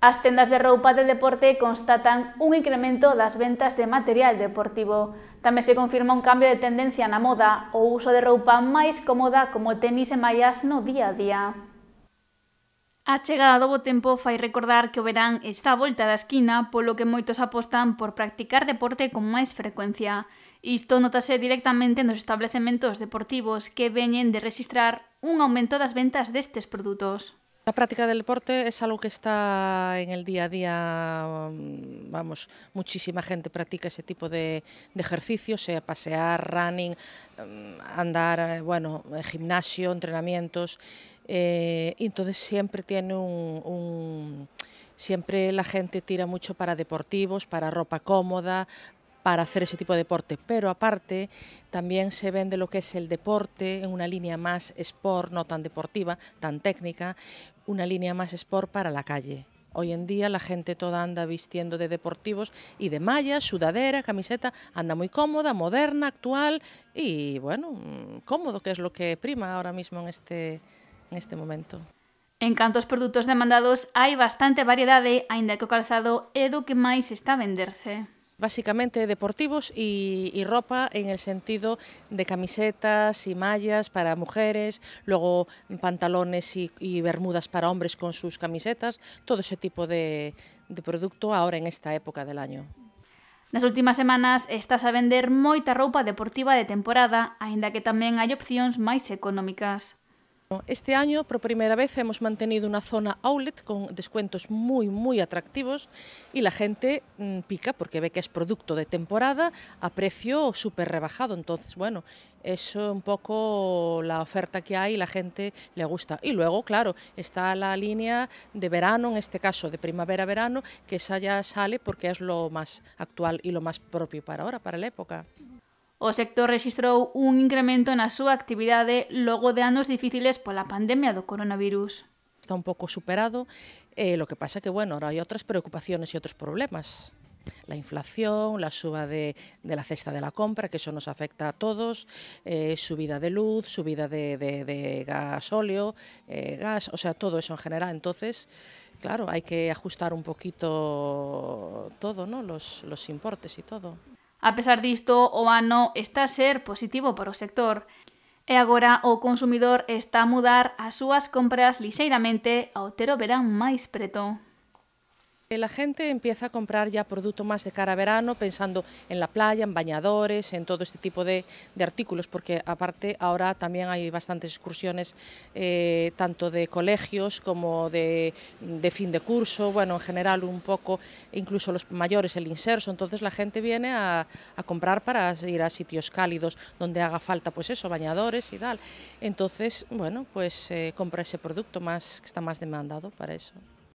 As tendas de roupa de deporte constatan un incremento das ventas de material deportivo. Tamén se confirma un cambio de tendencia na moda, o uso de roupa máis cómoda como tenis e mallas no día a día. A chegada do bo tempo fai recordar que o verán está a volta da esquina, polo que moitos apostan por practicar deporte con máis frecuencia. Isto notase directamente nos establecementos deportivos que veñen de registrar un aumento das ventas destes produtos. La práctica del deporte es algo que está en el día a día, mm, vamos, muchísima gente practica ese tipo de, ejercicios, sea pasear, running, mm, andar, eh, bueno, eh, gimnasio, entrenamientos, eh, entonces siempre tiene un, un siempre la gente tira mucho para deportivos, para ropa cómoda, para hacer ese tipo de deporte. Pero aparte, también se vende lo que es el deporte en una línea más sport, no tan deportiva, tan técnica, una línea más sport para la calle. Hoy en día la gente toda anda vistiendo de deportivos y de malla, sudadera, camiseta, anda muy cómoda, moderna, actual y bueno, cómodo, que es lo que prima ahora mismo en este, en este momento. En cantos productos demandados hay bastante variedad, ainda que calzado é que máis está a venderse. básicamente deportivos y, y, ropa en el sentido de camisetas y mallas para mujeres, luego pantalones y, y bermudas para hombres con sus camisetas, todo ese tipo de, de producto ahora en esta época del año. Nas últimas semanas estás a vender moita roupa deportiva de temporada, aínda que tamén hai opcións máis económicas. Este año, por primera vez, hemos mantenido una zona outlet con descuentos muy, muy atractivos y la gente mm, pica porque ve que es producto de temporada a precio súper rebajado. Entonces, bueno, eso un poco la oferta que hay, y la gente le gusta. Y luego, claro, está la línea de verano, en este caso de primavera-verano, que esa ya sale porque es lo más actual y lo más propio para ahora, para la época. O sector registró un incremento en su actividad luego de años difíciles por la pandemia de coronavirus. Está un poco superado, e lo que pasa que, bueno, ahora hay otras preocupaciones y e otros problemas la inflación, la suba de, la cesta de la compra, que eso nos afecta a todos, eh, subida de luz, subida de, de, gas óleo, eh, gas, o sea, todo eso en general. Entonces, claro, hay que ajustar un poquito todo, ¿no? los importes y todo. A pesar disto, o ano está a ser positivo para o sector e agora o consumidor está a mudar as súas compras lixeiramente ao ter o verán máis preto. La gente empieza a comprar ya producto más de cara a verano, pensando en la playa, en bañadores, en todo este tipo de, artículos, porque aparte ahora también hay bastantes excursiones, eh, tanto de colegios como de, fin de curso, bueno, en general un poco, e incluso los mayores, el inserso, entonces la gente viene a, comprar para ir a sitios cálidos donde haga falta, pues eso, bañadores y tal. Entonces, bueno, pues eh, compra ese producto más que está más demandado para eso.